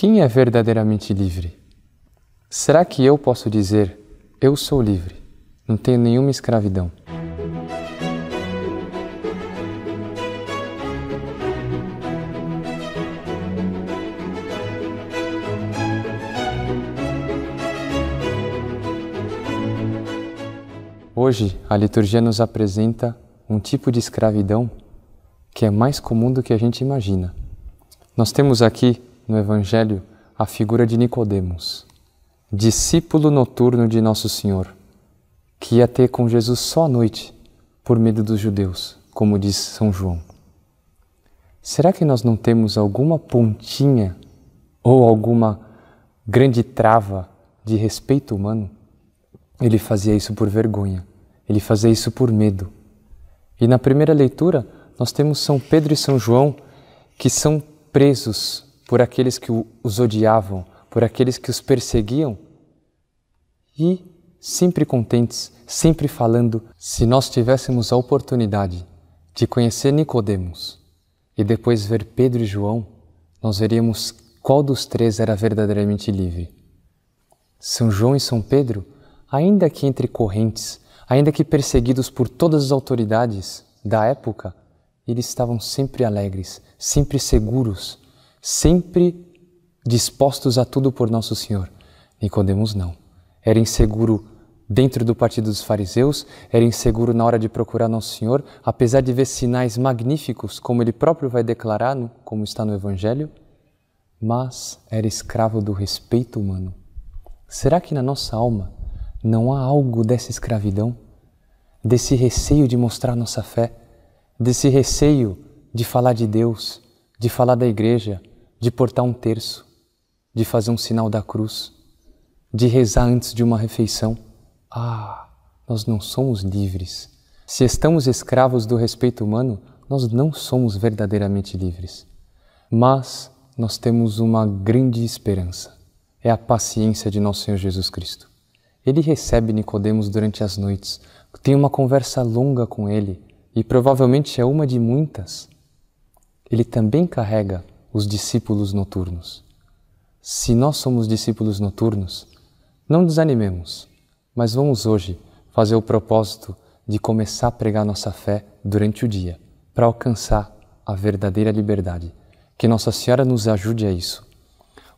Quem é verdadeiramente livre? Será que eu posso dizer, eu sou livre, não tenho nenhuma escravidão? Hoje, a liturgia nos apresenta um tipo de escravidão que é mais comum do que a gente imagina. Nós temos aqui no Evangelho a figura de Nicodemos, discípulo noturno de Nosso Senhor, que ia ter com Jesus só à noite, por medo dos judeus, como diz São João. Será que nós não temos alguma pontinha ou alguma grande trava de respeito humano? Ele fazia isso por vergonha, ele fazia isso por medo. E na primeira leitura, nós temos São Pedro e São João que são presos por aqueles que os odiavam, por aqueles que os perseguiam, e sempre contentes, sempre falando, se nós tivéssemos a oportunidade de conhecer Nicodemos e depois ver Pedro e João, nós veríamos qual dos três era verdadeiramente livre. São João e São Pedro, ainda que entre correntes, ainda que perseguidos por todas as autoridades da época, eles estavam sempre alegres, sempre seguros sempre dispostos a tudo por nosso Senhor. Nicodemos não. Era inseguro dentro do partido dos fariseus, era inseguro na hora de procurar nosso Senhor, apesar de ver sinais magníficos, como ele próprio vai declarar, como está no Evangelho, mas era escravo do respeito humano. Será que na nossa alma não há algo dessa escravidão, desse receio de mostrar nossa fé, desse receio de falar de Deus? de falar da igreja, de portar um terço, de fazer um sinal da cruz, de rezar antes de uma refeição. Ah, nós não somos livres. Se estamos escravos do respeito humano, nós não somos verdadeiramente livres. Mas nós temos uma grande esperança. É a paciência de nosso Senhor Jesus Cristo. Ele recebe Nicodemos durante as noites, tem uma conversa longa com ele e provavelmente é uma de muitas ele também carrega os discípulos noturnos. Se nós somos discípulos noturnos, não desanimemos, mas vamos hoje fazer o propósito de começar a pregar nossa fé durante o dia, para alcançar a verdadeira liberdade. Que Nossa Senhora nos ajude a isso.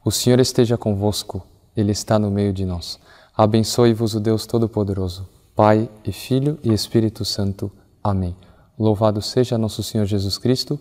O Senhor esteja convosco, Ele está no meio de nós. Abençoe-vos o Deus Todo-Poderoso, Pai e Filho e Espírito Santo. Amém. Louvado seja nosso Senhor Jesus Cristo